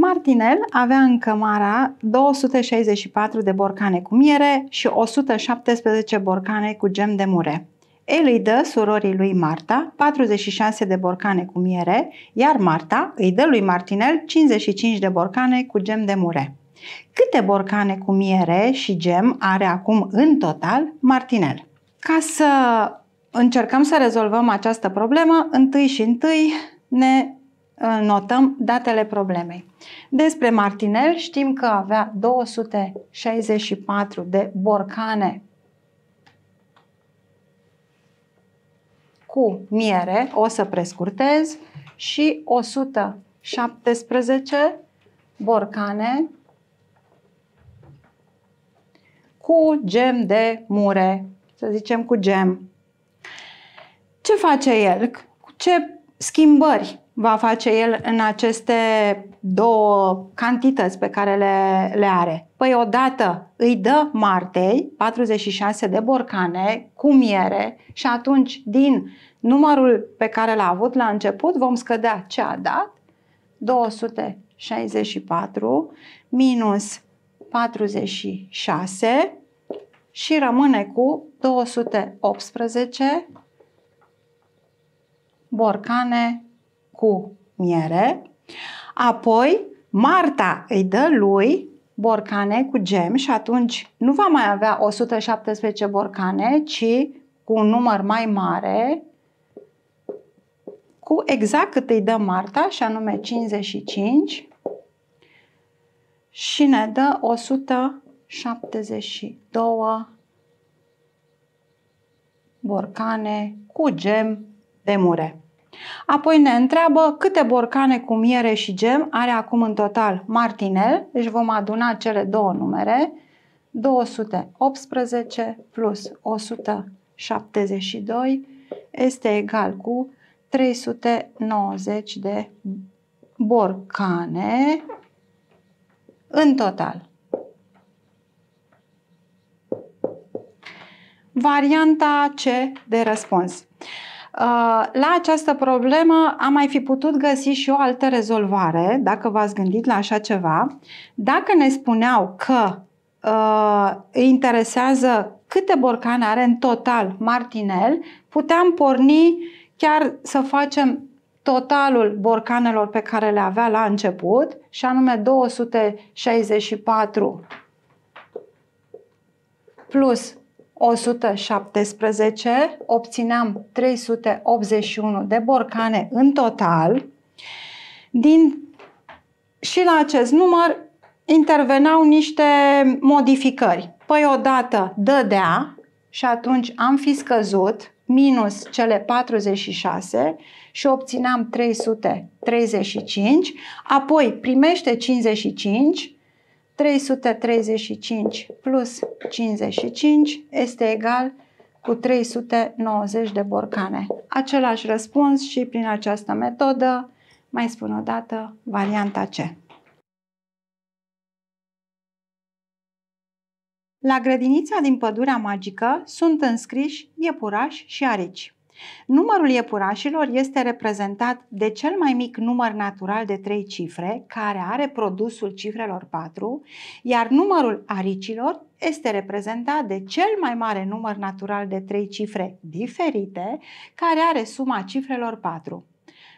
Martinel avea în cămara 264 de borcane cu miere și 117 borcane cu gem de mure. El îi dă surorii lui Marta 46 de borcane cu miere, iar Marta îi dă lui Martinel 55 de borcane cu gem de mure. Câte borcane cu miere și gem are acum în total Martinel? Ca să încercăm să rezolvăm această problemă, întâi și întâi ne notăm datele problemei. Despre Martinel știm că avea 264 de borcane cu miere, o să prescurtez, și 117 borcane cu gem de mure, să zicem cu gem. Ce face el? Ce schimbări va face el în aceste două cantități pe care le, le are? Păi odată îi dă martei 46 de borcane cu miere și atunci din numărul pe care l-a avut la început vom scădea ce a dat 264 minus 46 și rămâne cu 218 borcane cu miere, apoi Marta îi dă lui borcane cu gem și atunci nu va mai avea 117 borcane, ci cu un număr mai mare, cu exact cât îi dă Marta, și anume 55, și ne dă 172 borcane cu gem de mure. Apoi ne întreabă câte borcane cu miere și gem are acum în total Martinel, deci vom aduna cele două numere, 218 plus 172 este egal cu 390 de borcane în total. Varianta C de răspuns. Uh, la această problemă am mai fi putut găsi și o altă rezolvare, dacă v-ați gândit la așa ceva. Dacă ne spuneau că uh, îi interesează câte borcane are în total Martinel, puteam porni chiar să facem totalul borcanelor pe care le avea la început, și anume 264 plus 117, obțineam 381 de borcane în total. Din, și la acest număr intervenau niște modificări. Păi odată dădea și atunci am fi scăzut minus cele 46 și obțineam 335, apoi primește 55 335 plus 55 este egal cu 390 de borcane. Același răspuns și prin această metodă, mai spun o dată, varianta C. La grădinița din pădurea magică sunt înscriși iepurași și arici. Numărul iepurașilor este reprezentat de cel mai mic număr natural de trei cifre, care are produsul cifrelor 4, iar numărul aricilor este reprezentat de cel mai mare număr natural de trei cifre diferite, care are suma cifrelor 4.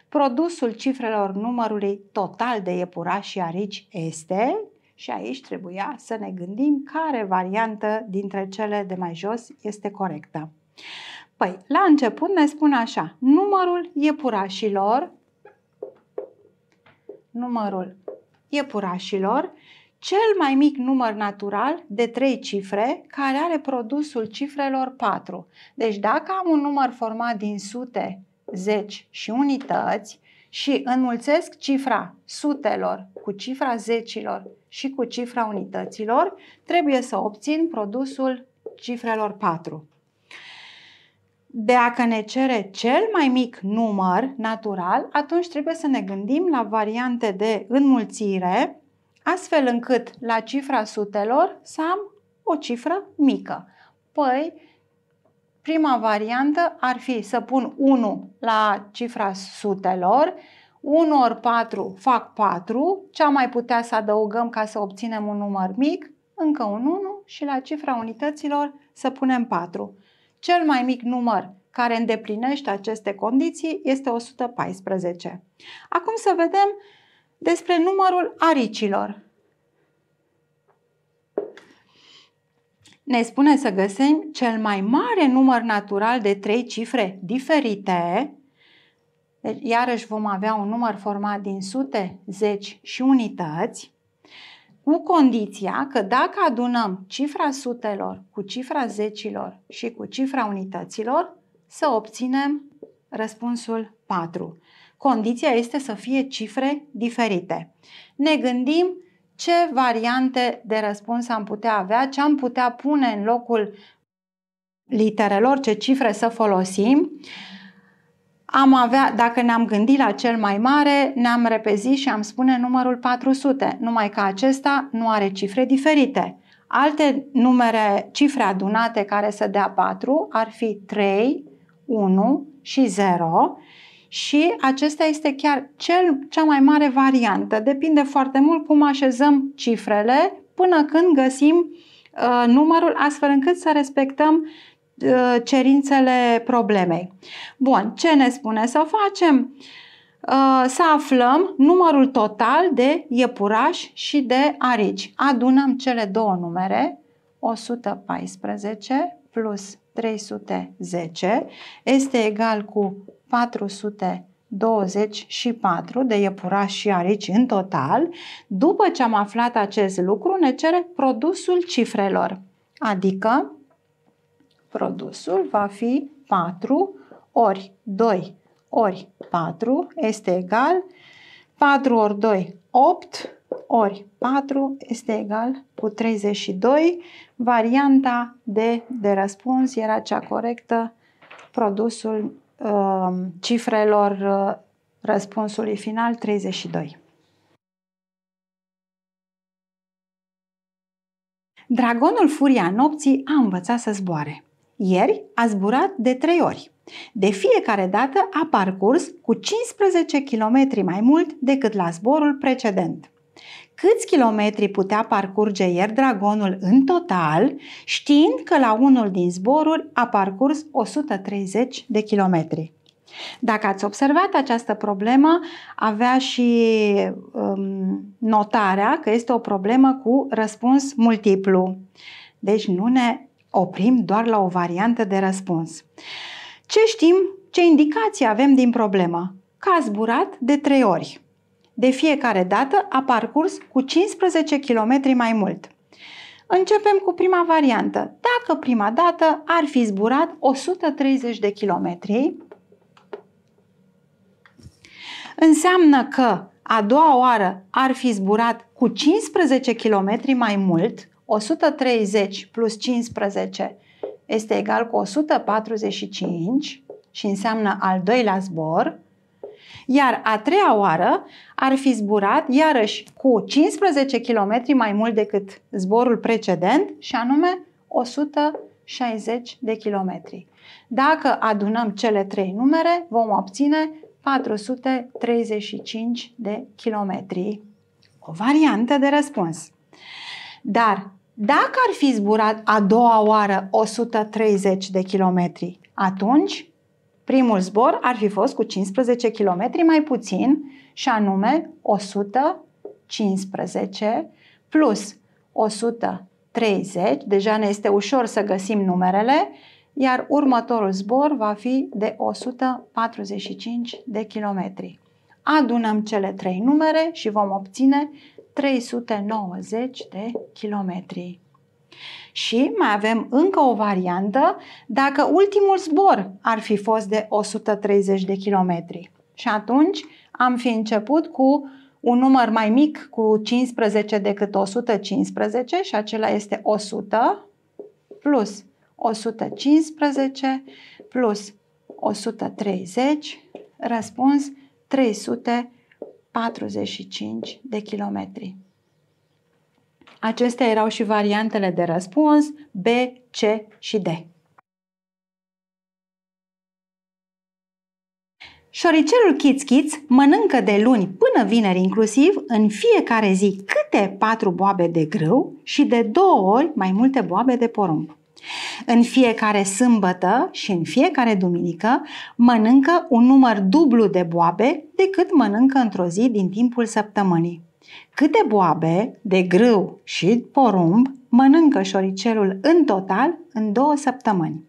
Produsul cifrelor numărului total de iepurași și arici este, și aici trebuia să ne gândim care variantă dintre cele de mai jos este corectă. Păi, la început ne spune așa, numărul iepurașilor, numărul iepurașilor, cel mai mic număr natural de 3 cifre care are produsul cifrelor 4. Deci dacă am un număr format din sute, zeci și unități și înmulțesc cifra sutelor cu cifra zecilor și cu cifra unităților, trebuie să obțin produsul cifrelor 4. Dacă ne cere cel mai mic număr natural, atunci trebuie să ne gândim la variante de înmulțire, astfel încât la cifra sutelor să am o cifră mică. Păi, prima variantă ar fi să pun 1 la cifra sutelor, 1 ori 4 fac 4, ce am mai putea să adăugăm ca să obținem un număr mic? Încă un 1 și la cifra unităților să punem 4. Cel mai mic număr care îndeplinește aceste condiții este 114. Acum să vedem despre numărul aricilor. Ne spune să găsim cel mai mare număr natural de trei cifre diferite. Iarăși vom avea un număr format din sute, zeci și unități cu condiția că dacă adunăm cifra sutelor cu cifra zecilor și cu cifra unităților, să obținem răspunsul 4. Condiția este să fie cifre diferite. Ne gândim ce variante de răspuns am putea avea, ce am putea pune în locul literelor, ce cifre să folosim am avea, dacă ne-am gândit la cel mai mare, ne-am repezit și am spune numărul 400, numai că acesta nu are cifre diferite. Alte numere, cifre adunate care să dea 4 ar fi 3, 1 și 0 și acesta este chiar cel, cea mai mare variantă. Depinde foarte mult cum așezăm cifrele până când găsim uh, numărul astfel încât să respectăm Uh, cerințele problemei. Bun, ce ne spune să facem? Uh, să aflăm numărul total de iepurași și de arici. Adunăm cele două numere, 114 plus 310 este egal cu 424 de iepurași și arici în total. După ce am aflat acest lucru, ne cere produsul cifrelor, adică Produsul va fi 4 ori 2 ori 4 este egal 4 ori 2, 8 ori 4 este egal cu 32. Varianta de, de răspuns era cea corectă, produsul uh, cifrelor uh, răspunsului final 32. Dragonul Furia Nopții a învățat să zboare. Ieri a zburat de 3 ori. De fiecare dată a parcurs cu 15 km mai mult decât la zborul precedent. Câți kilometri putea parcurge ieri dragonul în total, știind că la unul din zboruri a parcurs 130 de kilometri? Dacă ați observat această problemă, avea și um, notarea că este o problemă cu răspuns multiplu. Deci nu ne oprim doar la o variantă de răspuns. Ce știm, ce indicații avem din problemă? Că a zburat de trei ori. De fiecare dată a parcurs cu 15 km mai mult. Începem cu prima variantă. Dacă prima dată ar fi zburat 130 de kilometri, înseamnă că a doua oară ar fi zburat cu 15 km mai mult, 130 plus 15 este egal cu 145 și înseamnă al doilea zbor, iar a treia oară ar fi zburat iarăși cu 15 km mai mult decât zborul precedent și anume 160 de kilometri. Dacă adunăm cele trei numere, vom obține 435 de kilometri. O variantă de răspuns. Dar dacă ar fi zburat a doua oară 130 de kilometri, atunci primul zbor ar fi fost cu 15 km mai puțin și anume 115 plus 130, deja ne este ușor să găsim numerele, iar următorul zbor va fi de 145 de kilometri. Adunăm cele trei numere și vom obține 390 de kilometri. Și mai avem încă o variantă dacă ultimul zbor ar fi fost de 130 de kilometri. Și atunci am fi început cu un număr mai mic cu 15 decât 115 și acela este 100 plus 115 plus 130, răspuns 300 45 de kilometri. Acestea erau și variantele de răspuns B, C și D. Șoricelul Chiț-Chiț mănâncă de luni până vineri inclusiv în fiecare zi câte patru boabe de grâu și de două ori mai multe boabe de porumb. În fiecare sâmbătă și în fiecare duminică mănâncă un număr dublu de boabe decât mănâncă într-o zi din timpul săptămânii. Câte boabe de grâu și porumb mănâncă șoricelul în total în două săptămâni?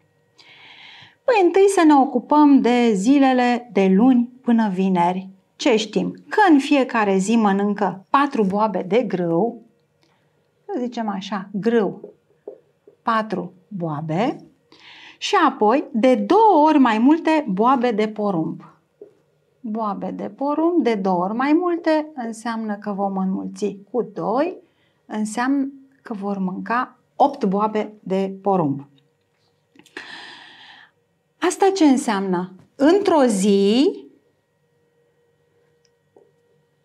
Păi întâi să ne ocupăm de zilele de luni până vineri. Ce știm? Că în fiecare zi mănâncă patru boabe de grâu, să zicem așa, grâu, patru boabe și apoi de două ori mai multe boabe de porumb. Boabe de porumb de două ori mai multe înseamnă că vom înmulți cu doi, înseamnă că vor mânca opt boabe de porumb. Asta ce înseamnă? Într-o zi,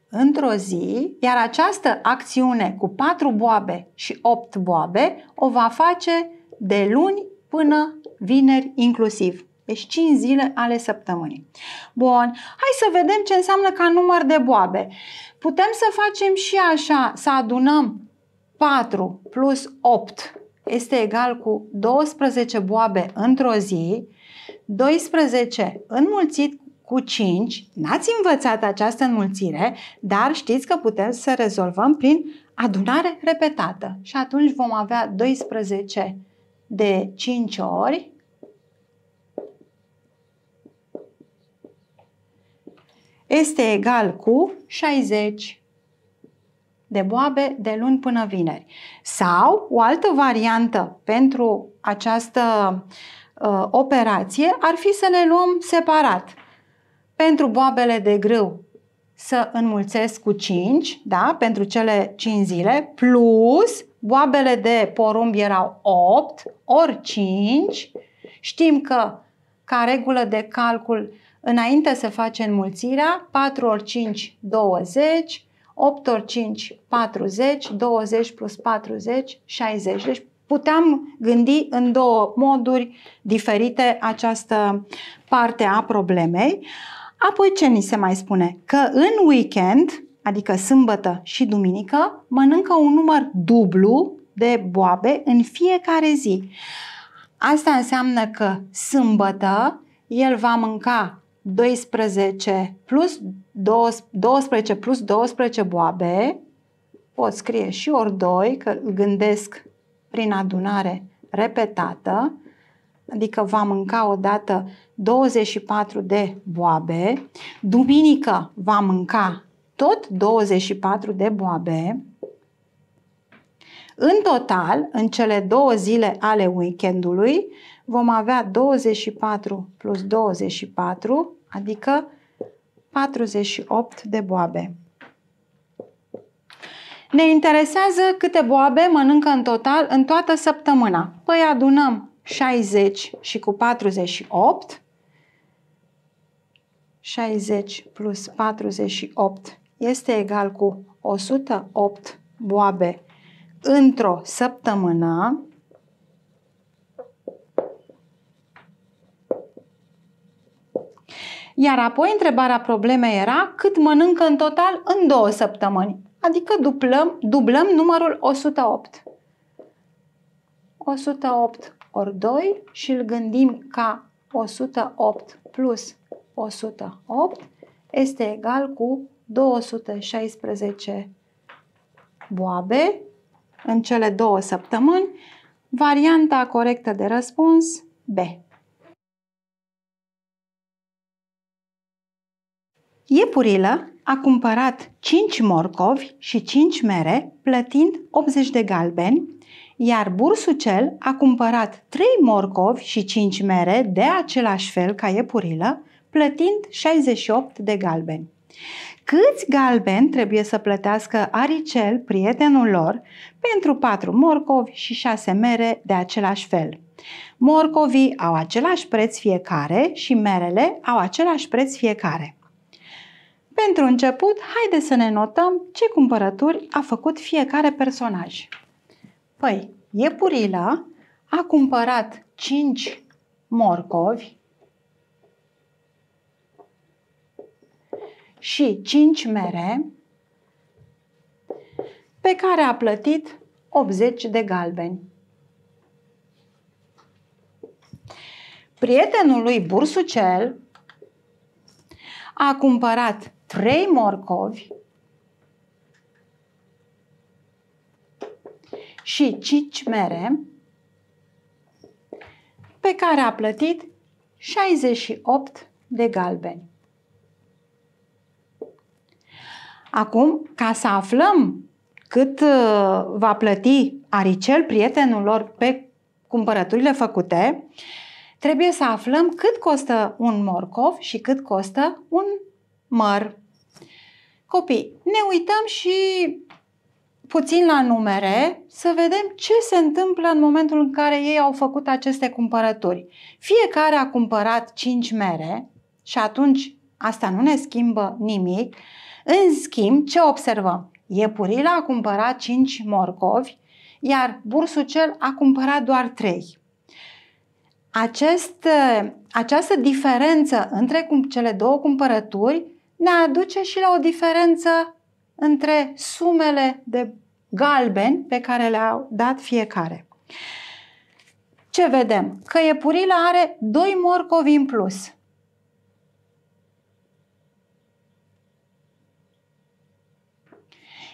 într-o zi, iar această acțiune cu 4 boabe și 8 boabe o va face de luni până vineri inclusiv. Deci 5 zile ale săptămânii. Bun, hai să vedem ce înseamnă ca număr de boabe. Putem să facem și așa, să adunăm 4 plus 8 este egal cu 12 boabe într-o zi, 12 înmulțit cu 5, n-ați învățat această înmulțire, dar știți că putem să rezolvăm prin adunare repetată și atunci vom avea 12 de 5 ori este egal cu 60 de boabe de luni până vineri. Sau o altă variantă pentru această uh, operație ar fi să ne luăm separat. Pentru boabele de grâu să înmulțesc cu 5, da, pentru cele 5 zile, plus boabele de porumb erau 8 ori 5. Știm că ca regulă de calcul înainte să face înmulțirea, 4 ori 5, 20, 8 ori 5, 40, 20 plus 40, 60. Deci puteam gândi în două moduri diferite această parte a problemei. Apoi ce ni se mai spune? Că în weekend adică sâmbătă și duminică, mănâncă un număr dublu de boabe în fiecare zi. Asta înseamnă că sâmbătă el va mânca 12 plus 12 plus 12 boabe, pot scrie și ori 2, că îl gândesc prin adunare repetată, adică va mânca odată 24 de boabe, duminică va mânca tot 24 de boabe. În total, în cele două zile ale weekendului, vom avea 24 plus 24, adică 48 de boabe. Ne interesează câte boabe mănâncă în total în toată săptămâna. Păi adunăm 60 și cu 48. 60 plus 48 este egal cu 108 boabe într-o săptămână Iar apoi întrebarea problemei era cât mănâncă în total în două săptămâni, adică dublăm, dublăm numărul 108. 108 ori 2 și îl gândim ca 108 plus 108 este egal cu 216 boabe în cele două săptămâni. Varianta corectă de răspuns B. Iepurilă a cumpărat 5 morcovi și 5 mere, plătind 80 de galbeni, iar bursucel a cumpărat 3 morcovi și 5 mere de același fel ca iepurilă, plătind 68 de galbeni câți galbeni trebuie să plătească Aricel, prietenul lor, pentru patru morcovi și șase mere de același fel. Morcovii au același preț fiecare și merele au același preț fiecare. Pentru început, haide să ne notăm ce cumpărături a făcut fiecare personaj. Păi, iepurila a cumpărat 5 morcovi, și 5 mere pe care a plătit 80 de galbeni. Prietenul lui Bursucel a cumpărat 3 morcovi și 5 mere pe care a plătit 68 de galbeni. Acum, ca să aflăm cât uh, va plăti Aricel, prietenul lor, pe cumpărăturile făcute, trebuie să aflăm cât costă un morcov și cât costă un măr. Copii, ne uităm și puțin la numere să vedem ce se întâmplă în momentul în care ei au făcut aceste cumpărături. Fiecare a cumpărat 5 mere și atunci asta nu ne schimbă nimic, în schimb, ce observăm? Iepurila a cumpărat 5 morcovi, iar bursucel a cumpărat doar 3. Acest, această diferență între cele două cumpărături ne aduce și la o diferență între sumele de galben pe care le-au dat fiecare. Ce vedem? Că iepurila are 2 morcovi în plus.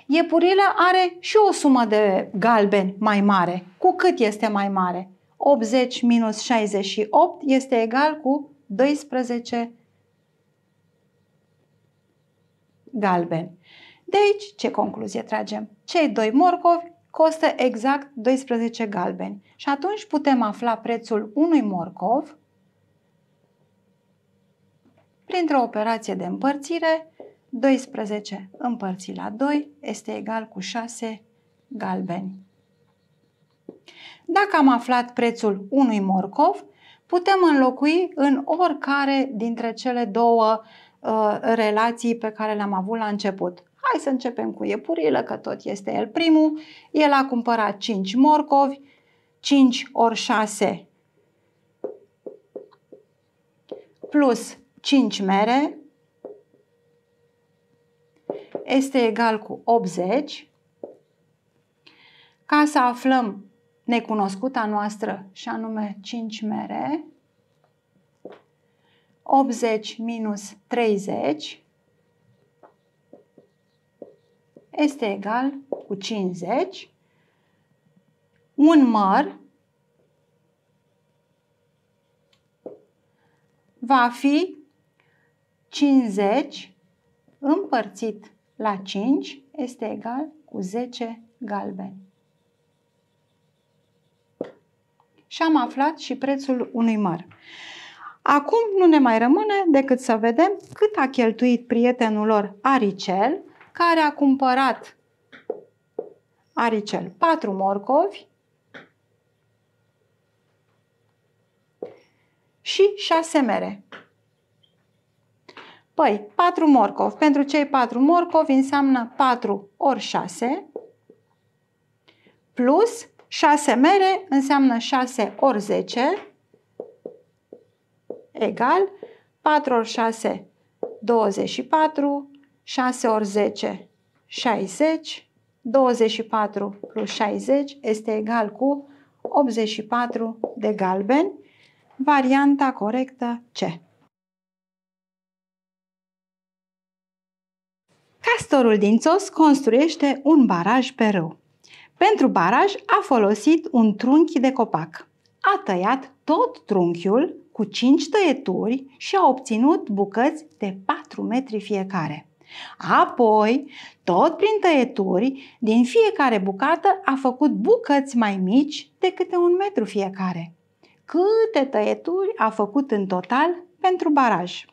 Iepurila are și o sumă de galben mai mare. Cu cât este mai mare? 80 minus 68 este egal cu 12 galben. De aici ce concluzie tragem? Cei doi morcovi costă exact 12 galbeni și atunci putem afla prețul unui morcov printr-o operație de împărțire 12 împărțit la 2 este egal cu 6 galbeni. Dacă am aflat prețul unui morcov, putem înlocui în oricare dintre cele două uh, relații pe care le-am avut la început. Hai să începem cu iepurile, că tot este el primul. El a cumpărat 5 morcovi, 5 ori 6 plus 5 mere, este egal cu 80. Ca să aflăm necunoscuta noastră și anume 5 mere, 80 minus 30 este egal cu 50. Un măr va fi 50 împărțit la 5 este egal cu 10 galbeni. Și am aflat și prețul unui măr. Acum nu ne mai rămâne decât să vedem cât a cheltuit prietenul lor Aricel, care a cumpărat Aricel 4 morcovi și 6 mere. Păi, 4 morcovi. Pentru cei 4 morcovi înseamnă 4 ori 6 plus 6 mere înseamnă 6 ori 10 egal 4 ori 6, 24, 6 ori 10, 60, 24 plus 60 este egal cu 84 de galben. varianta corectă C. Castorul din Țos construiește un baraj pe râu. Pentru baraj a folosit un trunchi de copac. A tăiat tot trunchiul cu 5 tăieturi și a obținut bucăți de 4 metri fiecare. Apoi, tot prin tăieturi, din fiecare bucată a făcut bucăți mai mici de câte un metru fiecare. Câte tăieturi a făcut în total pentru baraj?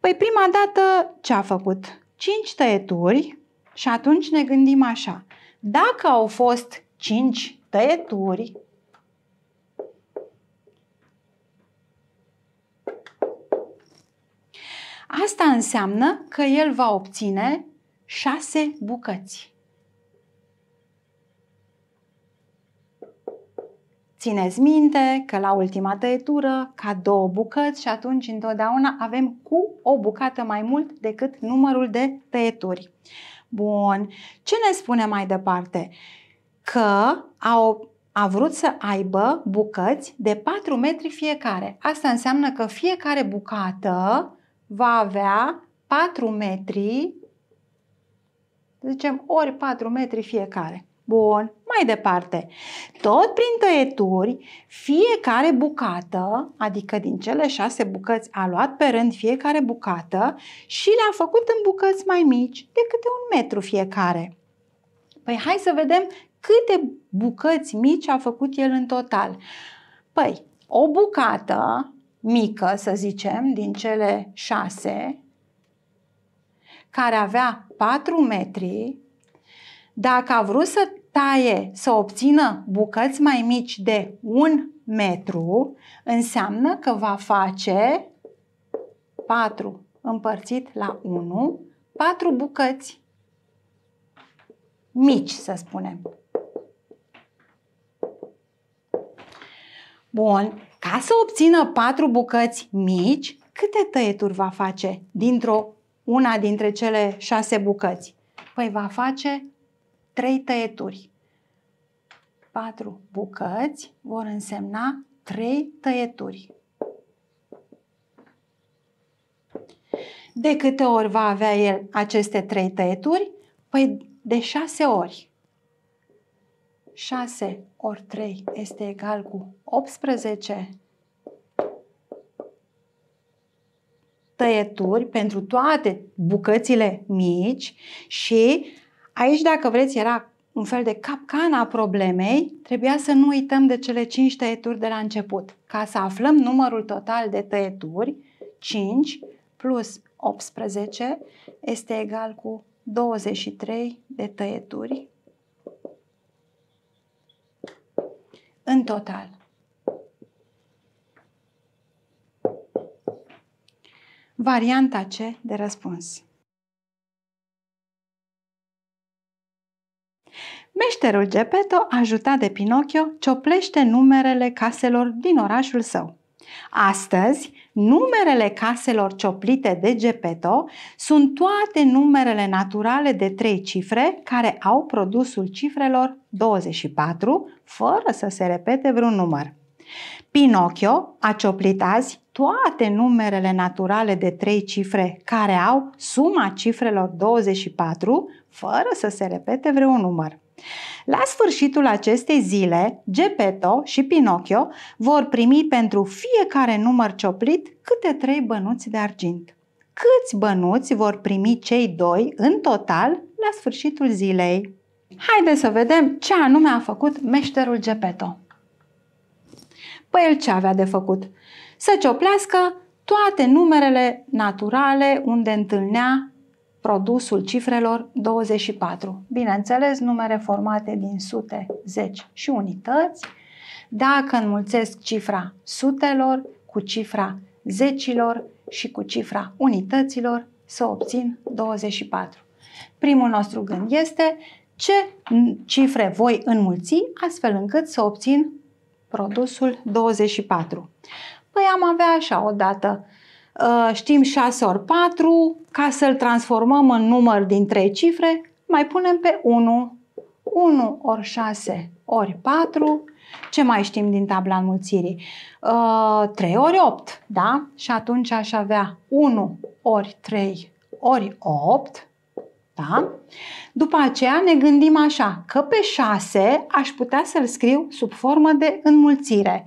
Păi prima dată ce a făcut? 5 tăieturi și atunci ne gândim așa. Dacă au fost 5 tăieturi, asta înseamnă că el va obține 6 bucăți. Țineți minte că la ultima tăietură ca două bucăți și atunci întotdeauna avem cu o bucată mai mult decât numărul de tăieturi. Bun, ce ne spune mai departe? Că au, a vrut să aibă bucăți de 4 metri fiecare. Asta înseamnă că fiecare bucată va avea 4 metri, zicem, ori 4 metri fiecare. Bun, mai departe. Tot prin tăieturi, fiecare bucată, adică din cele șase bucăți, a luat pe rând fiecare bucată și le-a făcut în bucăți mai mici, de câte un metru fiecare. Păi hai să vedem câte bucăți mici a făcut el în total. Păi, o bucată mică, să zicem, din cele șase, care avea 4 metri, dacă a vrut să taie să obțină bucăți mai mici de un metru, înseamnă că va face 4 împărțit la 1, 4 bucăți mici, să spunem. Bun, ca să obțină 4 bucăți mici, câte tăieturi va face dintr-o una dintre cele 6 bucăți? Păi va face 3 tăieturi. 4 bucăți vor însemna 3 tăieturi. De câte ori va avea el aceste 3 tăieturi? Păi de 6 ori. 6 ori 3 este egal cu 18 tăieturi pentru toate bucățile mici și Aici, dacă vreți, era un fel de capcana a problemei, trebuia să nu uităm de cele 5 tăieturi de la început. Ca să aflăm numărul total de tăieturi, 5 plus 18 este egal cu 23 de tăieturi în total. Varianta C de răspuns. Meșterul Gepeto, ajutat de Pinocchio, cioplește numerele caselor din orașul său. Astăzi, numerele caselor cioplite de Gepeto sunt toate numerele naturale de trei cifre care au produsul cifrelor 24, fără să se repete vreun număr. Pinocchio a cioplit azi toate numerele naturale de trei cifre care au suma cifrelor 24, fără să se repete vreun număr. La sfârșitul acestei zile, Geppetto și Pinocchio vor primi pentru fiecare număr cioplit câte trei bănuți de argint. Câți bănuți vor primi cei doi în total la sfârșitul zilei? Haideți să vedem ce anume a făcut meșterul Geppetto. Păi el ce avea de făcut? Să cioplească toate numerele naturale unde întâlnea produsul cifrelor 24. Bineînțeles, numere formate din sute, zeci și unități. Dacă înmulțesc cifra sutelor cu cifra zecilor și cu cifra unităților, să obțin 24. Primul nostru gând este ce cifre voi înmulți astfel încât să obțin produsul 24. Păi am avea așa, odată Uh, știm 6 ori 4, ca să-l transformăm în număr din 3 cifre, mai punem pe 1, 1 ori 6 ori 4, ce mai știm din tabla înmulțirii? 3 uh, ori 8, da? Și atunci aș avea 1 ori 3 ori 8, da? După aceea ne gândim așa, că pe 6 aș putea să-l scriu sub formă de înmulțire.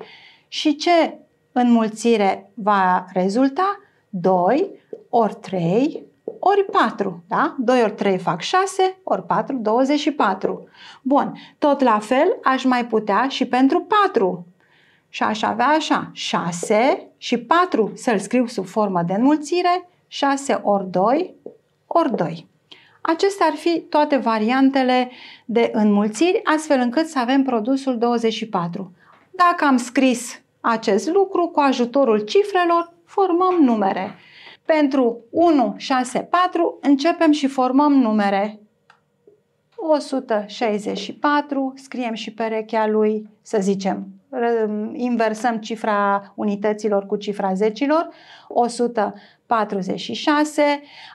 Și ce înmulțire va rezulta 2 ori 3 ori 4, da? 2 ori 3 fac 6, ori 4, 24. Bun, tot la fel aș mai putea și pentru 4. Și aș avea așa, 6 și 4 să-l scriu sub formă de înmulțire, 6 ori 2 ori 2. Acestea ar fi toate variantele de înmulțiri, astfel încât să avem produsul 24. Dacă am scris acest lucru cu ajutorul cifrelor, formăm numere. Pentru 1, 6, 4 începem și formăm numere. 164, scriem și perechea lui, să zicem, inversăm cifra unităților cu cifra zecilor, 146,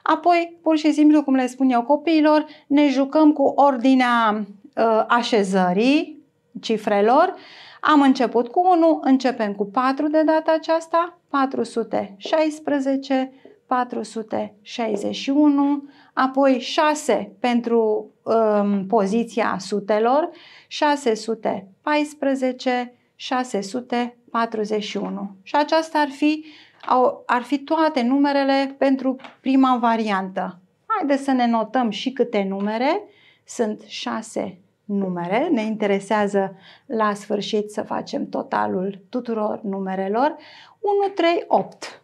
apoi pur și simplu, cum le spun eu copiilor, ne jucăm cu ordinea uh, așezării cifrelor, uh, am început cu 1, începem cu 4 de data aceasta, 416, 461, apoi 6 pentru um, poziția sutelor, 614, 641. Și aceasta ar fi, au, ar fi toate numerele pentru prima variantă. Haideți să ne notăm și câte numere. Sunt 6, numere. Ne interesează la sfârșit să facem totalul tuturor numerelor. 1, 3, 8.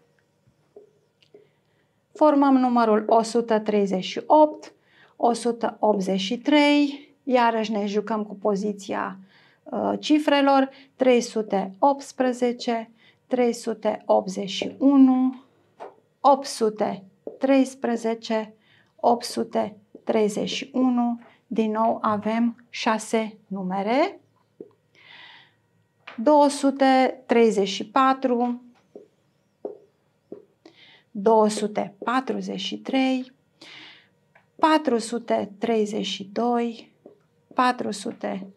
Formăm numărul 138, 183, iarăși ne jucăm cu poziția uh, cifrelor, 318, 381, 813, 831, din nou avem 6 numere. 234, 243, 432, 423,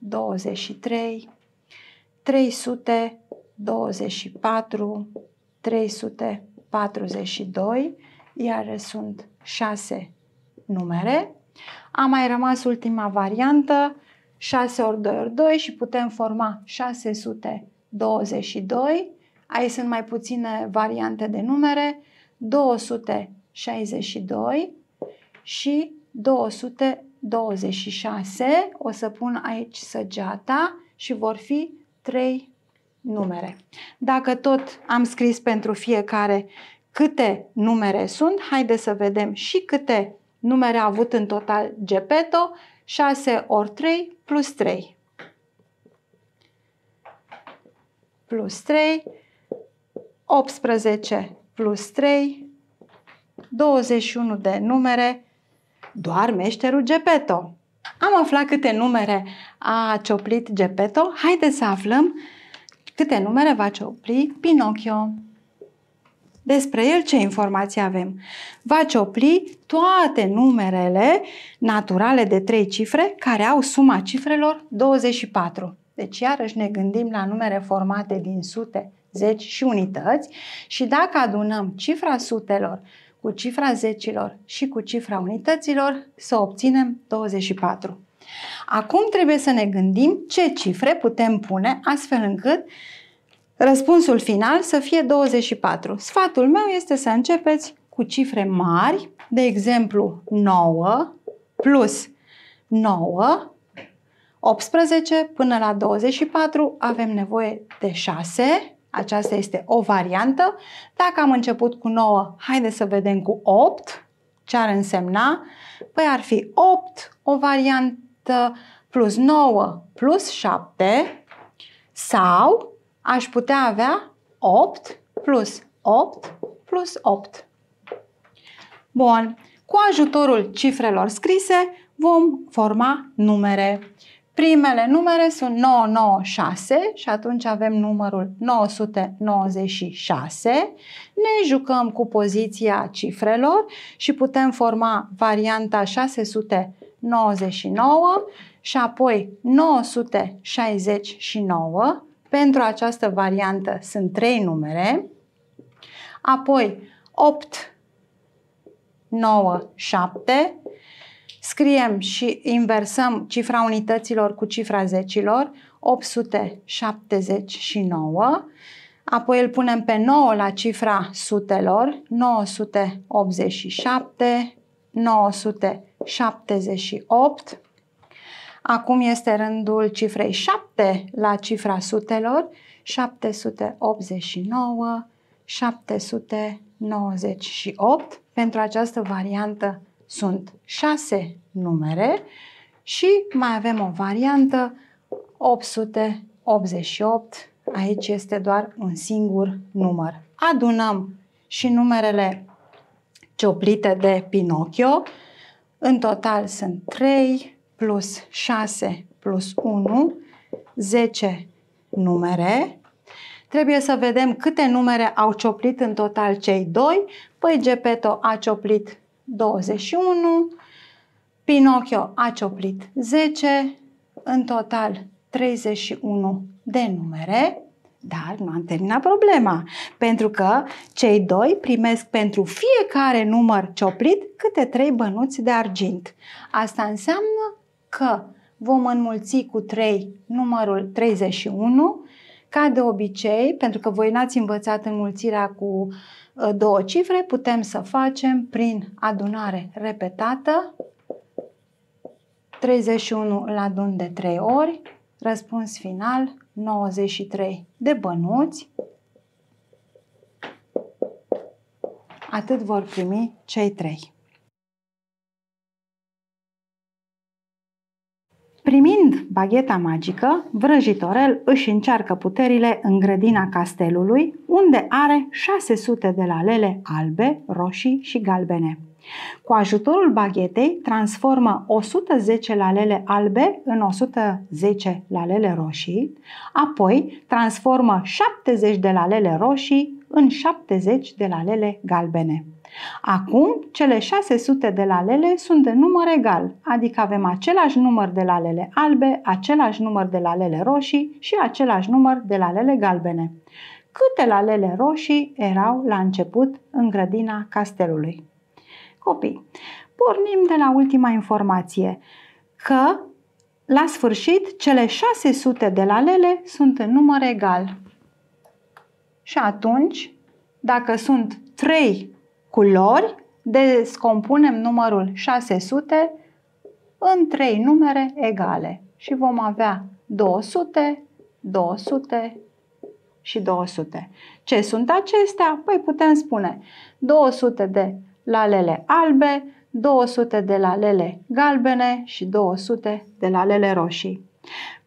324, 342, iar sunt 6 numere. A mai rămas ultima variantă, 6 ori 2 ori 2 și putem forma 622. Aici sunt mai puține variante de numere, 262 și 226. O să pun aici săgeata și vor fi 3 numere. Dacă tot am scris pentru fiecare câte numere sunt, haideți să vedem și câte numere a avut în total Gepetto, 6 ori 3 plus 3. Plus 3, 18 plus 3, 21 de numere, doar meșterul Gepetto. Am aflat câte numere a cioplit Gepetto, haideți să aflăm câte numere va ciopli Pinocchio. Despre el ce informații avem? Va ciopli toate numerele naturale de trei cifre care au suma cifrelor 24. Deci iarăși ne gândim la numere formate din sute, zeci și unități și dacă adunăm cifra sutelor cu cifra zecilor și cu cifra unităților, să obținem 24. Acum trebuie să ne gândim ce cifre putem pune astfel încât Răspunsul final să fie 24. Sfatul meu este să începeți cu cifre mari, de exemplu 9 plus 9, 18 până la 24 avem nevoie de 6, aceasta este o variantă. Dacă am început cu 9, haideți să vedem cu 8, ce ar însemna? Păi ar fi 8, o variantă, plus 9, plus 7 sau aș putea avea 8 plus 8 plus 8. Bun, cu ajutorul cifrelor scrise vom forma numere. Primele numere sunt 996 și atunci avem numărul 996. Ne jucăm cu poziția cifrelor și putem forma varianta 699 și apoi 969 pentru această variantă sunt 3 numere, apoi 8, 9, 7, scriem și inversăm cifra unităților cu cifra zecilor, 879, apoi îl punem pe 9 la cifra sutelor, 987, 978, Acum este rândul cifrei 7 la cifra sutelor, 789, 798. Pentru această variantă sunt 6 numere și mai avem o variantă 888, aici este doar un singur număr. Adunăm și numerele cioplite de Pinocchio, în total sunt 3, plus 6 plus 1, 10 numere. Trebuie să vedem câte numere au cioplit în total cei doi. Păi Gepetto a cioplit 21, Pinocchio a cioplit 10, în total 31 de numere, dar nu am terminat problema, pentru că cei doi primesc pentru fiecare număr cioplit câte trei bănuți de argint. Asta înseamnă că vom înmulți cu 3 numărul 31, ca de obicei, pentru că voi n-ați învățat înmulțirea cu ă, două cifre, putem să facem prin adunare repetată 31 îl adun de 3 ori, răspuns final 93 de bănuți. Atât vor primi cei 3. Primind bagheta magică, vrăjitorel își încearcă puterile în grădina castelului, unde are 600 de lalele albe, roșii și galbene. Cu ajutorul baghetei transformă 110 lalele albe în 110 lalele roșii, apoi transformă 70 de lalele roșii în 70 de lalele galbene. Acum, cele 600 de lalele sunt de număr egal, adică avem același număr de lalele albe, același număr de lalele roșii și același număr de lalele galbene. Câte lalele roșii erau la început în grădina castelului? Copii, pornim de la ultima informație, că la sfârșit cele 600 de lalele sunt în număr egal. Și atunci, dacă sunt 3 culori, descompunem numărul 600 în trei numere egale și vom avea 200, 200 și 200. Ce sunt acestea? Păi putem spune 200 de lalele albe, 200 de lalele galbene și 200 de lalele roșii.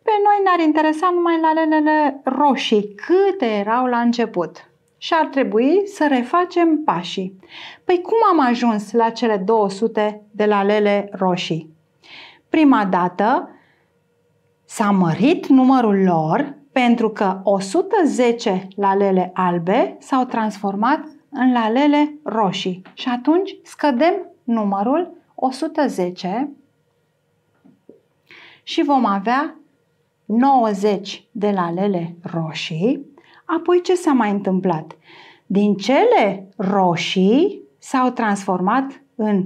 Pe noi ne-ar interesa numai lalelele roșii, câte erau la început și ar trebui să refacem pașii. Păi cum am ajuns la cele 200 de lalele roșii? Prima dată s-a mărit numărul lor pentru că 110 lalele albe s-au transformat în lalele roșii și atunci scădem numărul 110 și vom avea 90 de lalele roșii Apoi ce s-a mai întâmplat? Din cele roșii s-au transformat în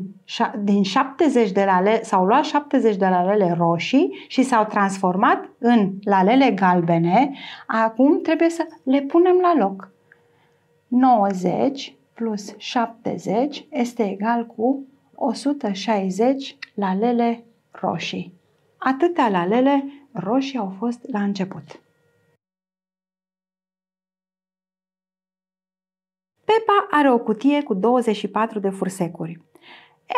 din 70 de lale, s-au luat 70 de lalele roșii și s-au transformat în lalele galbene. Acum trebuie să le punem la loc. 90 plus 70 este egal cu 160 lalele roșii. Atâtea lalele roșii au fost la început. Pepa are o cutie cu 24 de fursecuri.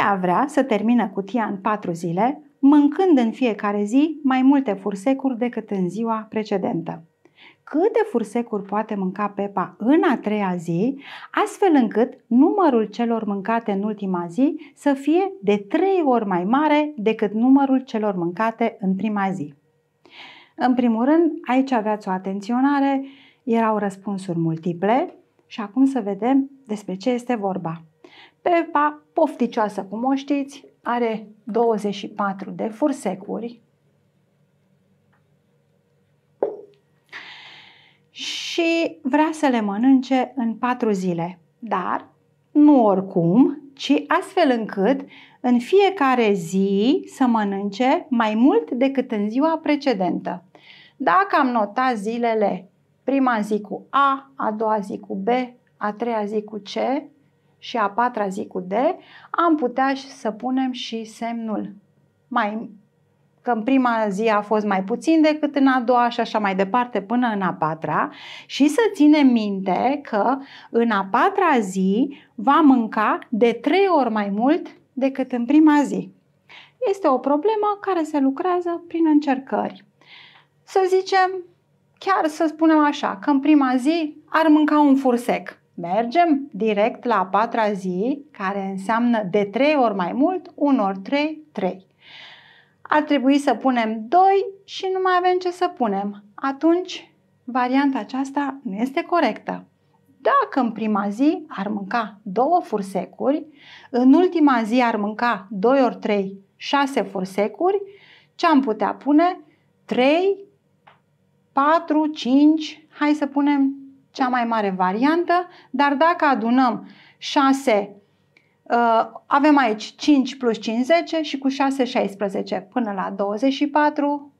Ea vrea să termină cutia în 4 zile, mâncând în fiecare zi mai multe fursecuri decât în ziua precedentă. Câte fursecuri poate mânca Pepa în a treia zi, astfel încât numărul celor mâncate în ultima zi să fie de 3 ori mai mare decât numărul celor mâncate în prima zi? În primul rând, aici aveați o atenționare, erau răspunsuri multiple, și acum să vedem despre ce este vorba. Pepa, pofticioasă cum o știți, are 24 de fursecuri și vrea să le mănânce în 4 zile, dar nu oricum, ci astfel încât în fiecare zi să mănânce mai mult decât în ziua precedentă. Dacă am notat zilele prima zi cu A, a doua zi cu B, a treia zi cu C și a patra zi cu D, am putea să punem și semnul mai că în prima zi a fost mai puțin decât în a doua și așa mai departe până în a patra și să ținem minte că în a patra zi va mânca de trei ori mai mult decât în prima zi. Este o problemă care se lucrează prin încercări. Să zicem, Chiar să spunem așa, că în prima zi ar mânca un fursec. Mergem direct la a patra zi, care înseamnă de trei ori mai mult, un ori trei trei. Ar trebui să punem doi și nu mai avem ce să punem. Atunci, varianta aceasta nu este corectă. Dacă în prima zi ar mânca două fursecuri, în ultima zi ar mânca 2 ori 3, 6 fursecuri, ce am putea pune? 3 4, 5, hai să punem cea mai mare variantă, dar dacă adunăm 6, uh, avem aici 5 plus 5, 10 și cu 6, 16 până la 24,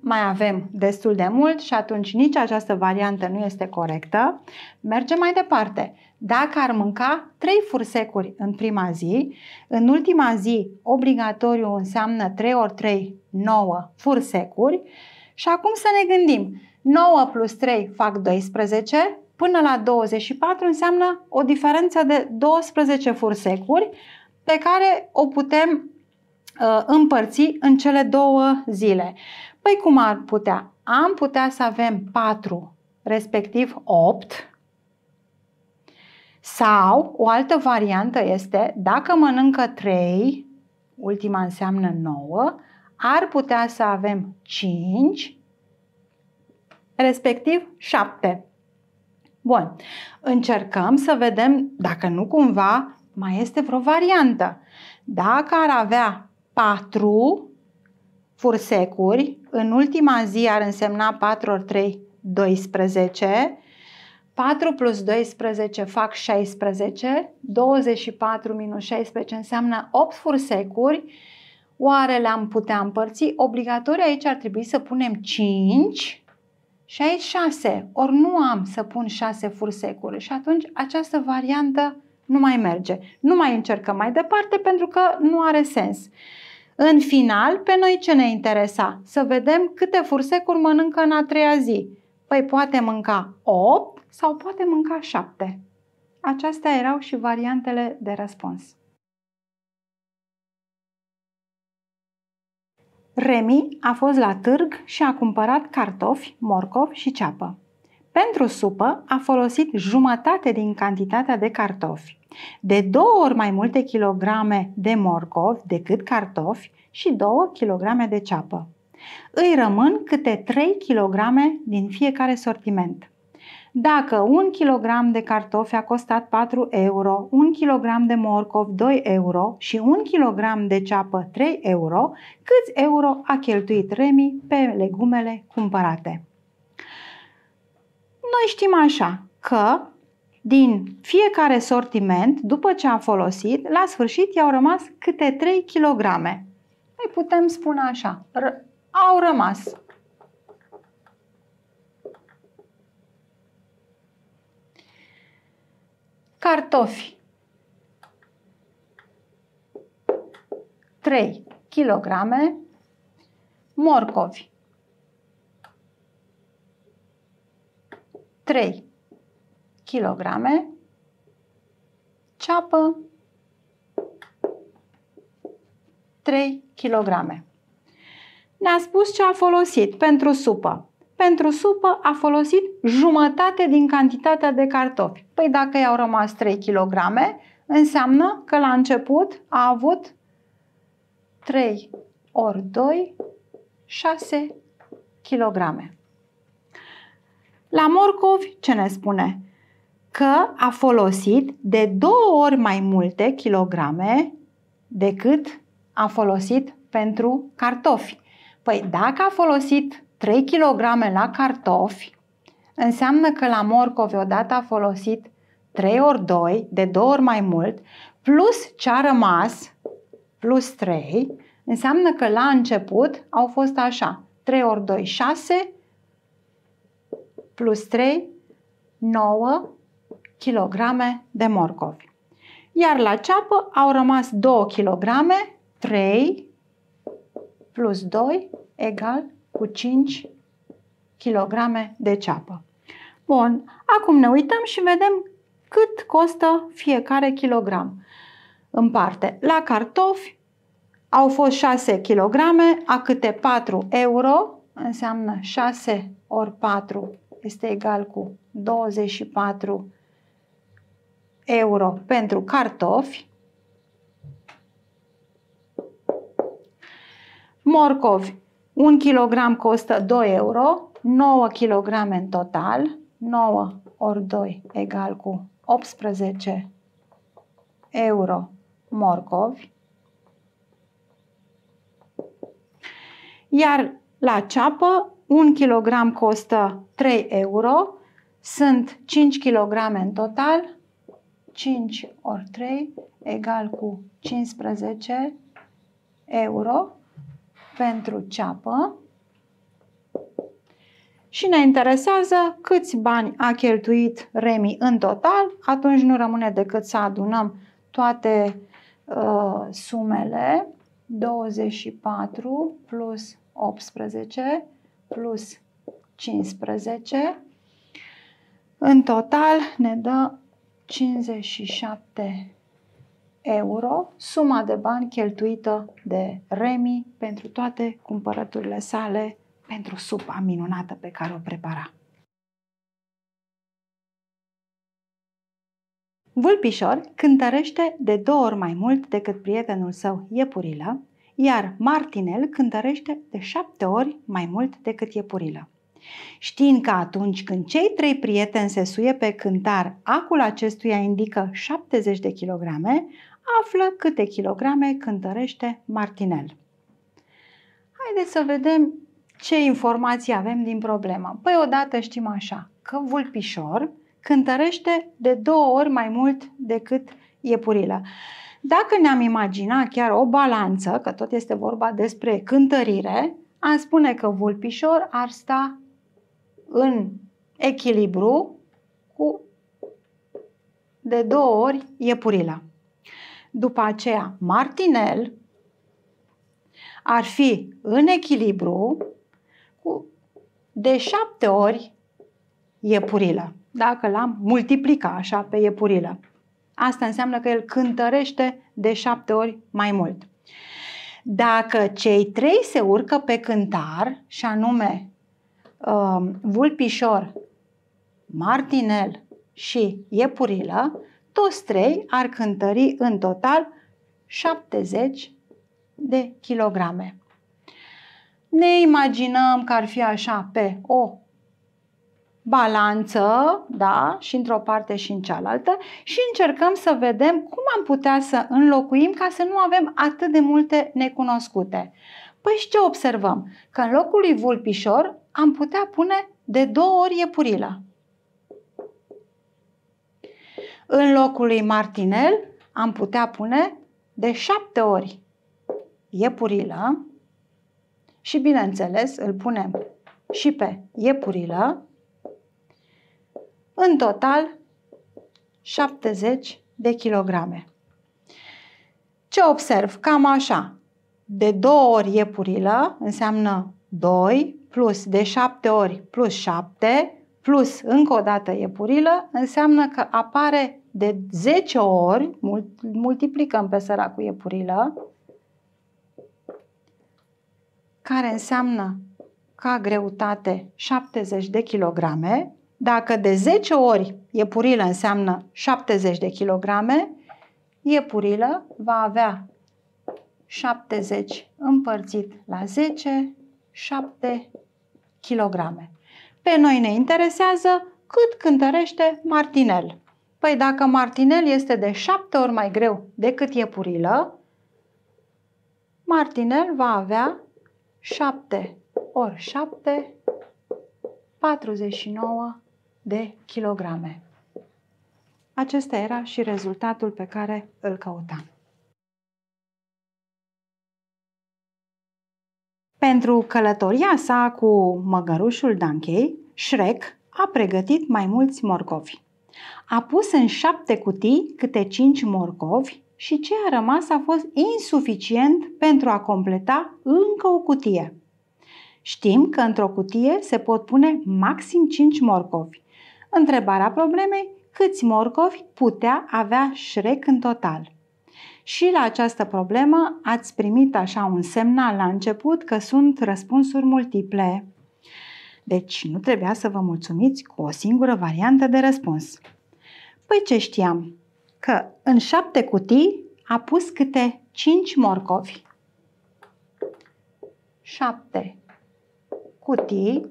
mai avem destul de mult și atunci nici această variantă nu este corectă. Mergem mai departe. Dacă ar mânca 3 fursecuri în prima zi, în ultima zi obligatoriu înseamnă 3 ori 3, 9 fursecuri, și acum să ne gândim. 9 plus 3 fac 12, până la 24 înseamnă o diferență de 12 fursecuri pe care o putem uh, împărți în cele două zile. Păi cum ar putea? Am putea să avem 4, respectiv 8, sau o altă variantă este dacă mănâncă 3, ultima înseamnă 9, ar putea să avem 5, respectiv 7. Bun, încercăm să vedem dacă nu cumva mai este vreo variantă. Dacă ar avea 4 fursecuri, în ultima zi ar însemna 4 ori 3, 12, 4 plus 12 fac 16, 24 minus 16 înseamnă 8 fursecuri, Oare le-am putea împărți? Obligatoriu aici ar trebui să punem 5 și aici 6. Ori nu am să pun 6 fursecuri și atunci această variantă nu mai merge. Nu mai încercăm mai departe pentru că nu are sens. În final, pe noi ce ne interesa? Să vedem câte fursecuri mănâncă în a treia zi. Păi poate mânca 8 sau poate mânca 7. Acestea erau și variantele de răspuns. Remi a fost la târg și a cumpărat cartofi, morcovi și ceapă. Pentru supă a folosit jumătate din cantitatea de cartofi, de două ori mai multe kilograme de morcovi decât cartofi și două kilograme de ceapă. Îi rămân câte 3 kilograme din fiecare sortiment. Dacă un kilogram de cartofi a costat 4 euro, un kilogram de morcov 2 euro și un kilogram de ceapă 3 euro, câți euro a cheltuit Remi pe legumele cumpărate? Noi știm așa că din fiecare sortiment, după ce a folosit, la sfârșit i-au rămas câte 3 kg. Noi putem spune așa, au rămas Cartofi 3 kg, morcovi 3 kg, ceapă 3 kg. Ne-a spus ce a folosit pentru supă pentru supă a folosit jumătate din cantitatea de cartofi. Păi dacă i-au rămas 3 kg, înseamnă că la început a avut 3 ori 2, 6 kg. La morcovi, ce ne spune? Că a folosit de două ori mai multe kilograme decât a folosit pentru cartofi. Păi dacă a folosit 3 kg la cartofi înseamnă că la morcovi odată a folosit 3 ori 2, de 2 ori mai mult, plus ce a rămas, plus 3, înseamnă că la început au fost așa, 3 ori 2, 6, plus 3, 9 kg de morcovi. Iar la ceapă au rămas 2 kg, 3 plus 2 egal cu 5 kg de ceapă. Bun, acum ne uităm și vedem cât costă fiecare kilogram în parte. La cartofi au fost 6 kg, a câte 4 euro, înseamnă 6 ori 4 este egal cu 24 euro pentru cartofi. Morcovi 1 kg costă 2 euro, 9 kg în total, 9 ori 2 egal cu 18 euro morcovi. Iar la ceapă 1 kg costă 3 euro, sunt 5 kg în total, 5 ori 3 egal cu 15 euro pentru ceapă și ne interesează câți bani a cheltuit Remi în total, atunci nu rămâne decât să adunăm toate uh, sumele 24 plus 18 plus 15 în total ne dă 57 euro suma de bani cheltuită de Remi pentru toate cumpărăturile sale pentru supa minunată pe care o prepara. Vulpișor cântărește de două ori mai mult decât prietenul său Iepurilă, iar Martinel cântărește de șapte ori mai mult decât Iepurilă. Știind că atunci când cei trei prieteni se suie pe cântar, acul acestuia indică 70 de kilograme, află câte kilograme cântărește Martinel. Haideți să vedem ce informații avem din problemă. Păi odată știm așa, că vulpișor cântărește de două ori mai mult decât iepurilă. Dacă ne-am imaginat chiar o balanță, că tot este vorba despre cântărire, am spune că vulpișor ar sta în echilibru cu de două ori iepurila. După aceea, martinel ar fi în echilibru cu de șapte ori iepurilă, dacă l-am multiplica așa pe iepurilă. Asta înseamnă că el cântărește de șapte ori mai mult. Dacă cei trei se urcă pe cântar, și anume uh, vulpișor, martinel și iepurilă, toți trei ar cântări în total 70 de kilograme. Ne imaginăm că ar fi așa pe o balanță, da, și într-o parte și în cealaltă și încercăm să vedem cum am putea să înlocuim ca să nu avem atât de multe necunoscute. Păi și ce observăm? Că în locul lui vulpișor am putea pune de două ori iepurilă. În locul lui Martinel am putea pune de șapte ori iepurilă și, bineînțeles, îl punem și pe iepurilă. În total, 70 de kilograme. Ce observ? Cam așa. De două ori iepurilă înseamnă 2 plus de 7 ori plus 7 plus încă o dată e înseamnă că apare de 10 ori, multiplicăm pe săracul e care înseamnă ca greutate 70 de kilograme. Dacă de 10 ori e înseamnă 70 de kilograme, e va avea 70 împărțit la 10, 7 kilograme. Pe noi ne interesează cât cântărește Martinel. Păi dacă Martinel este de șapte ori mai greu decât iepurilă, Martinel va avea 7 ori 7, 49 de kilograme. Acesta era și rezultatul pe care îl căutam. Pentru călătoria sa cu măgărușul Dankei, Shrek a pregătit mai mulți morcovi. A pus în șapte cutii câte cinci morcovi și ce a rămas a fost insuficient pentru a completa încă o cutie. Știm că într-o cutie se pot pune maxim 5 morcovi. Întrebarea problemei, câți morcovi putea avea Shrek în total? Și la această problemă ați primit așa un semnal la început că sunt răspunsuri multiple. Deci nu trebuia să vă mulțumiți cu o singură variantă de răspuns. Păi ce știam? Că în șapte cutii a pus câte cinci morcovi. Șapte cutii,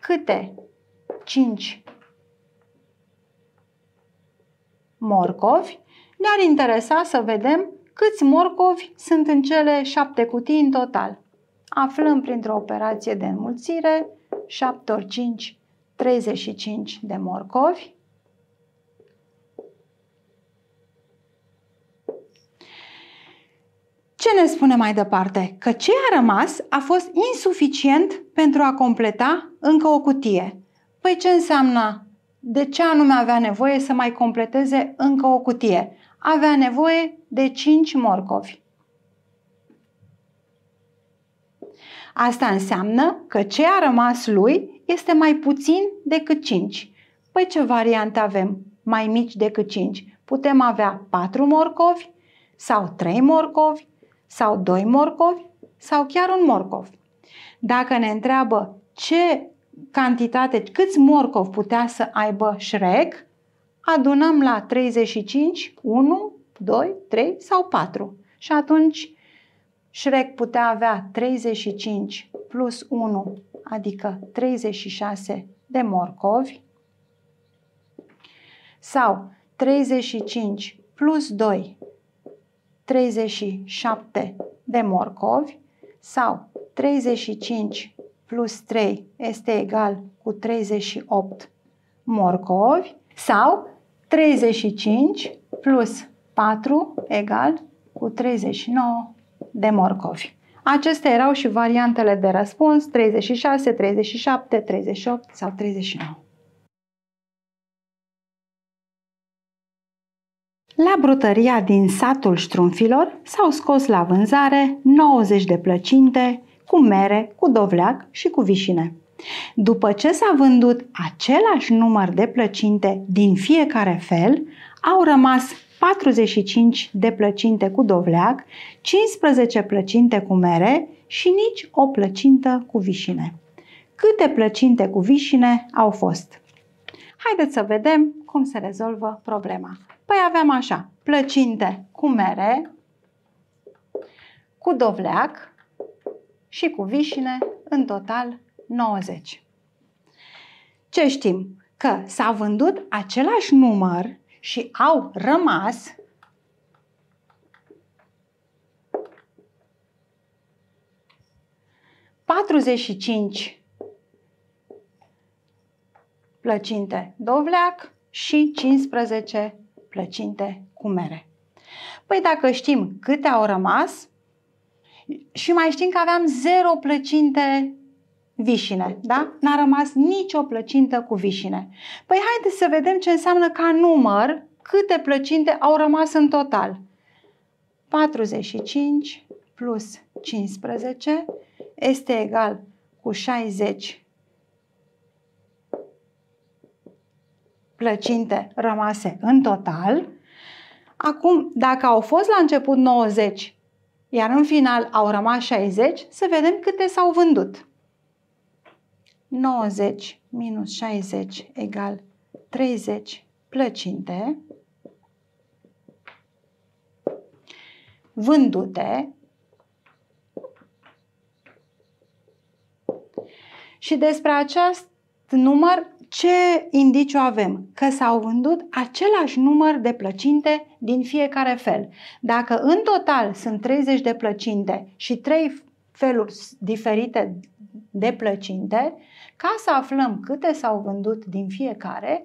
câte cinci morcovi, ne-ar interesa să vedem câți morcovi sunt în cele șapte cutii în total. Aflăm printr-o operație de înmulțire 7 ori 5, 35 de morcovi. Ce ne spune mai departe? Că ce a rămas a fost insuficient pentru a completa încă o cutie. Păi ce înseamnă de ce anume avea nevoie să mai completeze încă o cutie. Avea nevoie de 5 morcovi. Asta înseamnă că ce a rămas lui este mai puțin decât 5. Păi ce variante avem mai mici decât 5? Putem avea 4 morcovi sau 3 morcovi sau 2 morcovi sau chiar un morcov. Dacă ne întreabă ce cantitate, câți morcovi putea să aibă Shrek, adunăm la 35, 1, 2, 3 sau 4. Și atunci Shrek putea avea 35 plus 1, adică 36 de morcovi, sau 35 plus 2, 37 de morcovi, sau 35 plus 3 este egal cu 38 morcovi sau 35 plus 4 egal cu 39 de morcovi. Acestea erau și variantele de răspuns 36, 37, 38 sau 39. La brutăria din satul Ștrunfilor s-au scos la vânzare 90 de plăcinte cu mere, cu dovleac și cu vișine. După ce s-a vândut același număr de plăcinte din fiecare fel, au rămas 45 de plăcinte cu dovleac, 15 plăcinte cu mere și nici o plăcintă cu vișine. Câte plăcinte cu vișine au fost? Haideți să vedem cum se rezolvă problema. Păi aveam așa, plăcinte cu mere, cu dovleac, și cu vișine, în total 90. Ce știm? Că s-a vândut același număr și au rămas ...45 plăcinte dovleac și 15 plăcinte cu mere. Păi dacă știm câte au rămas, și mai știm că aveam zero plăcinte vișine, da? N-a rămas nicio plăcintă cu vișine. Păi haideți să vedem ce înseamnă ca număr câte plăcinte au rămas în total. 45 plus 15 este egal cu 60 plăcinte rămase în total. Acum, dacă au fost la început 90 iar în final au rămas 60, să vedem câte s-au vândut. 90 minus 60 egal 30 plăcinte vândute și despre acest număr ce indiciu avem? Că s-au vândut același număr de plăcinte din fiecare fel. Dacă în total sunt 30 de plăcinte și 3 feluri diferite de plăcinte, ca să aflăm câte s-au vândut din fiecare,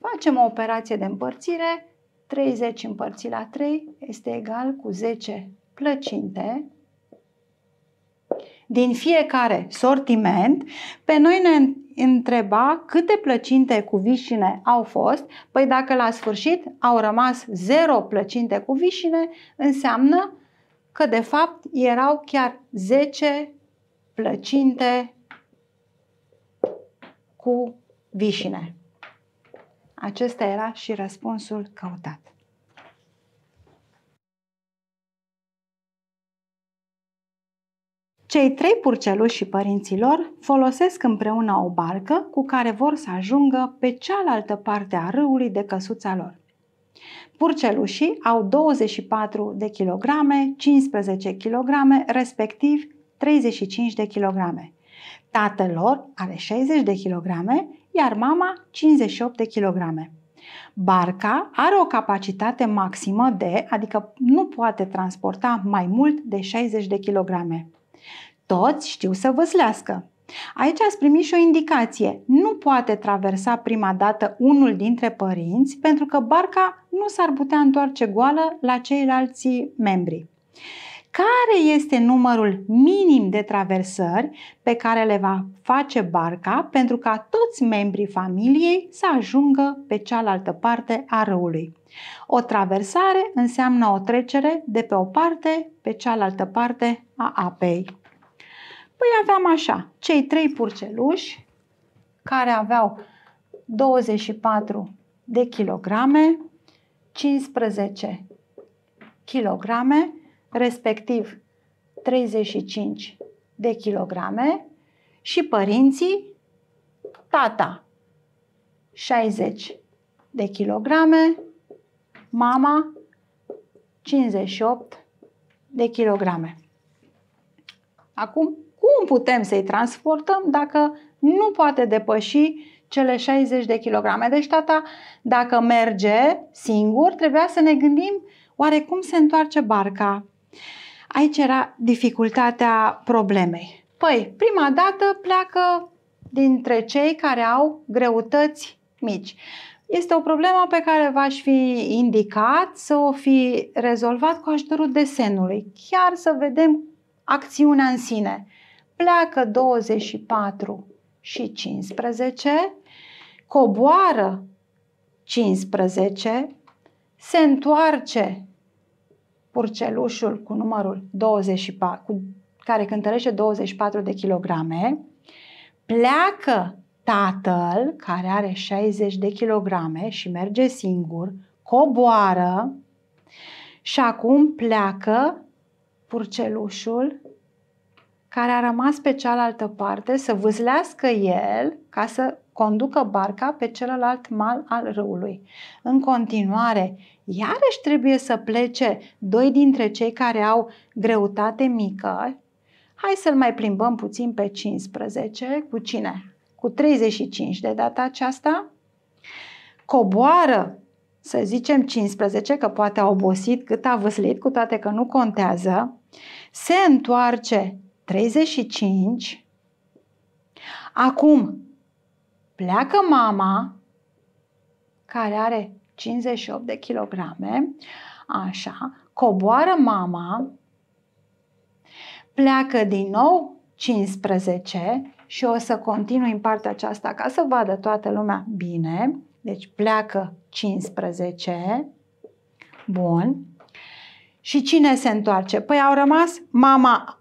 facem o operație de împărțire, 30 împărțit la 3 este egal cu 10 plăcinte din fiecare sortiment, pe noi ne întreba câte plăcinte cu vișine au fost. Păi dacă la sfârșit au rămas 0 plăcinte cu vișine, înseamnă că de fapt erau chiar 10 plăcinte cu vișine. Acesta era și răspunsul căutat. Cei trei purceluși și părinții lor folosesc împreună o barcă cu care vor să ajungă pe cealaltă parte a râului de căsuța lor. Purcelușii au 24 de kilograme, 15 kilograme, respectiv 35 de kilograme. Tatăl lor are 60 de kilograme, iar mama 58 de kilograme. Barca are o capacitate maximă de, adică nu poate transporta mai mult de 60 de kilograme. Toți știu să văzlească. Aici ați primit și o indicație. Nu poate traversa prima dată unul dintre părinți pentru că barca nu s-ar putea întoarce goală la ceilalți membri. Care este numărul minim de traversări pe care le va face barca pentru ca toți membrii familiei să ajungă pe cealaltă parte a râului? O traversare înseamnă o trecere de pe o parte pe cealaltă parte a apei. Păi aveam așa, cei trei purceluși care aveau 24 de kilograme, 15 kilograme, respectiv 35 de kilograme și părinții, tata 60 de kilograme, mama 58 de kilograme. Acum cum putem să-i transportăm dacă nu poate depăși cele 60 de kilograme? Deci tata, dacă merge singur, trebuia să ne gândim oare cum se întoarce barca. Aici era dificultatea problemei. Păi, prima dată pleacă dintre cei care au greutăți mici. Este o problemă pe care v-aș fi indicat să o fi rezolvat cu ajutorul desenului, chiar să vedem acțiunea în sine pleacă 24 și 15, coboară 15, se întoarce purcelușul cu numărul 24, cu, care cântărește 24 de kilograme, pleacă tatăl, care are 60 de kilograme și merge singur, coboară și acum pleacă purcelușul care a rămas pe cealaltă parte să vâzlească el ca să conducă barca pe celălalt mal al râului. În continuare, iarăși trebuie să plece doi dintre cei care au greutate mică. Hai să-l mai plimbăm puțin pe 15. Cu cine? Cu 35 de data aceasta. Coboară, să zicem 15, că poate a obosit cât a văslit, cu toate că nu contează. Se întoarce 35. Acum pleacă mama care are 58 de kilograme, așa, coboară mama, pleacă din nou 15 și o să continui în partea aceasta ca să vadă toată lumea bine. Deci pleacă 15, bun. Și cine se întoarce? Păi au rămas mama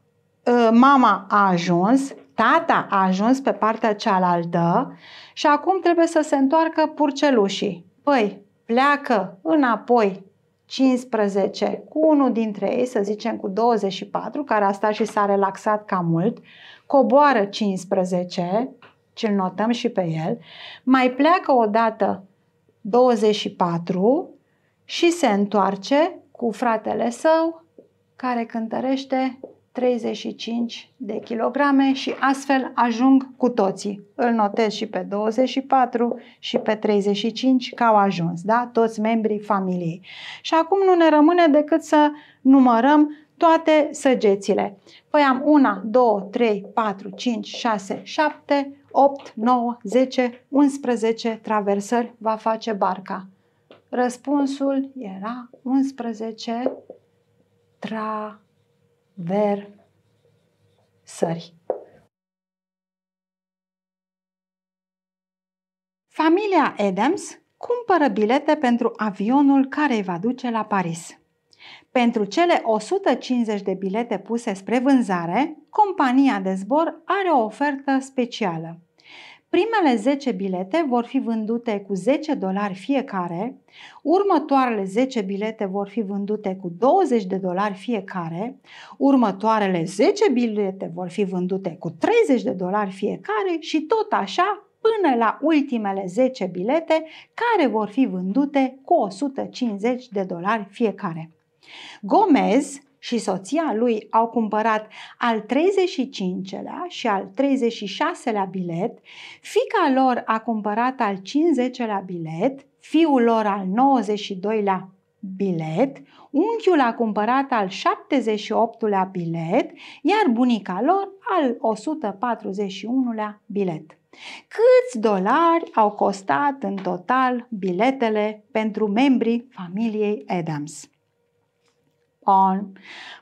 Ă, mama a ajuns, tata a ajuns pe partea cealaltă și acum trebuie să se întoarcă purcelușii. Păi, pleacă înapoi 15 cu unul dintre ei, să zicem cu 24, care a stat și s-a relaxat cam mult, coboară 15, ce notăm și pe el, mai pleacă o dată 24 și se întoarce cu fratele său care cântărește 35 de kilograme și astfel ajung cu toții. Îl notez și pe 24 și pe 35 că au ajuns, da? Toți membrii familiei. Și acum nu ne rămâne decât să numărăm toate săgețile. Păi am 1, 2, 3, 4, 5, 6, 7, 8, 9, 10, 11 traversări va face barca. Răspunsul era 11 traversări Ver, sări. Familia Adams cumpără bilete pentru avionul care îi va duce la Paris. Pentru cele 150 de bilete puse spre vânzare, compania de zbor are o ofertă specială. Primele 10 bilete vor fi vândute cu 10 dolari fiecare, următoarele 10 bilete vor fi vândute cu 20 de dolari fiecare, următoarele 10 bilete vor fi vândute cu 30 de dolari fiecare și tot așa până la ultimele 10 bilete care vor fi vândute cu 150 de dolari fiecare. Gomez și soția lui au cumpărat al 35-lea și al 36-lea bilet, fica lor a cumpărat al 50-lea bilet, fiul lor al 92-lea bilet, unchiul a cumpărat al 78-lea bilet, iar bunica lor al 141-lea bilet. Câți dolari au costat în total biletele pentru membrii familiei Adams? Bun.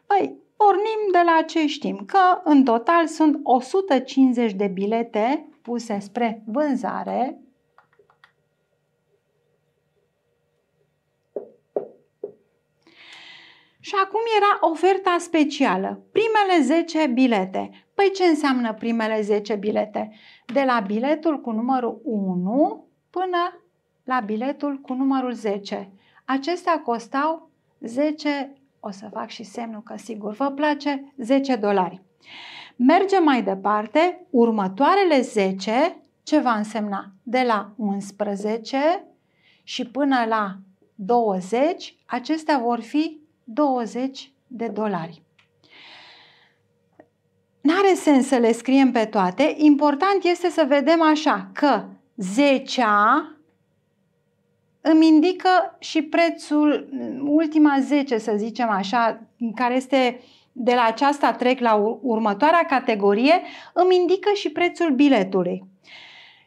Păi, pornim de la ce știm, că în total sunt 150 de bilete puse spre vânzare Și acum era oferta specială, primele 10 bilete. Păi ce înseamnă primele 10 bilete? De la biletul cu numărul 1 până la biletul cu numărul 10. Acestea costau 10 o să fac și semnul că sigur vă place, 10 dolari. Mergem mai departe, următoarele 10 ce va însemna? De la 11 și până la 20, acestea vor fi 20 de dolari. N-are sens să le scriem pe toate, important este să vedem așa că 10 îmi indică și prețul, ultima 10 să zicem așa, care este de la aceasta trec la următoarea categorie, îmi indică și prețul biletului.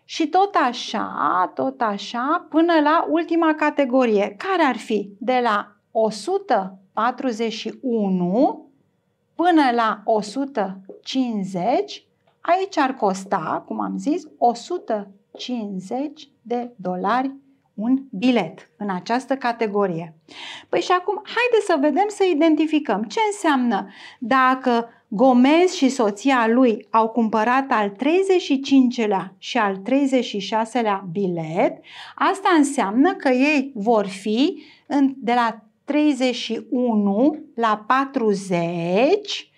Și tot așa, tot așa, până la ultima categorie, care ar fi de la 141 până la 150, aici ar costa, cum am zis, 150 de dolari un bilet în această categorie. Păi și acum, haide să vedem, să identificăm ce înseamnă dacă Gomez și soția lui au cumpărat al 35-lea și al 36-lea bilet, asta înseamnă că ei vor fi de la 31 la 40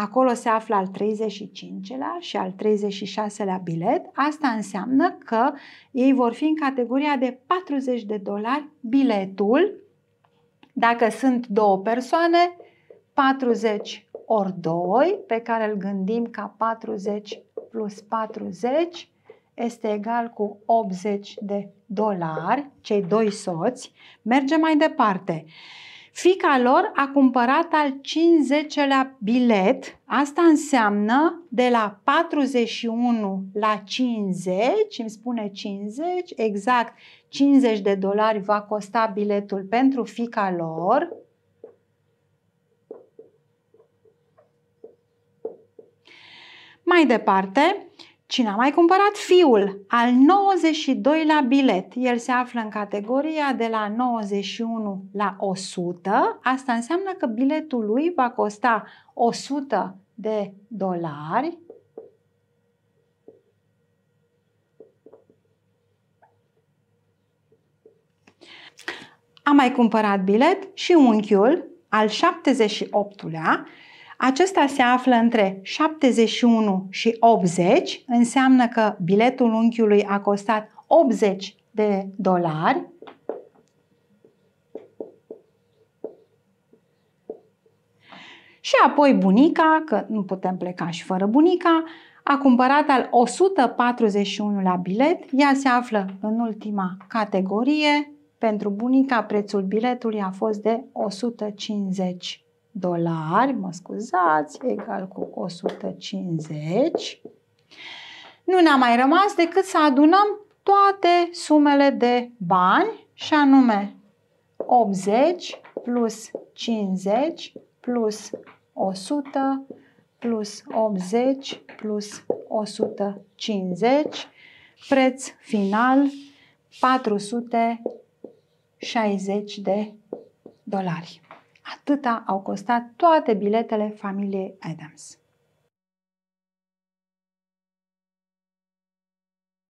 Acolo se află al 35-lea și al 36-lea bilet. Asta înseamnă că ei vor fi în categoria de 40 de dolari biletul. Dacă sunt două persoane, 40 ori 2, pe care îl gândim ca 40 plus 40, este egal cu 80 de dolari, cei doi soți. Mergem mai departe. Fica lor a cumpărat al 50-lea bilet. Asta înseamnă de la 41 la 50, îmi spune 50, exact 50 de dolari va costa biletul pentru fica lor. Mai departe, Cine a mai cumpărat fiul al 92-lea bilet, el se află în categoria de la 91 la 100, asta înseamnă că biletul lui va costa 100 de dolari A mai cumpărat bilet și unchiul al 78-lea acesta se află între 71 și 80, înseamnă că biletul unchiului a costat 80 de dolari. Și apoi bunica, că nu putem pleca și fără bunica, a cumpărat al 141-lea bilet. Ea se află în ultima categorie. Pentru bunica, prețul biletului a fost de 150 dolari, mă scuzați, egal cu 150. Nu ne-a mai rămas decât să adunăm toate sumele de bani și anume 80 plus 50 plus 100 plus 80 plus 150, preț final 460 de dolari. Atâta au costat toate biletele familiei Adams.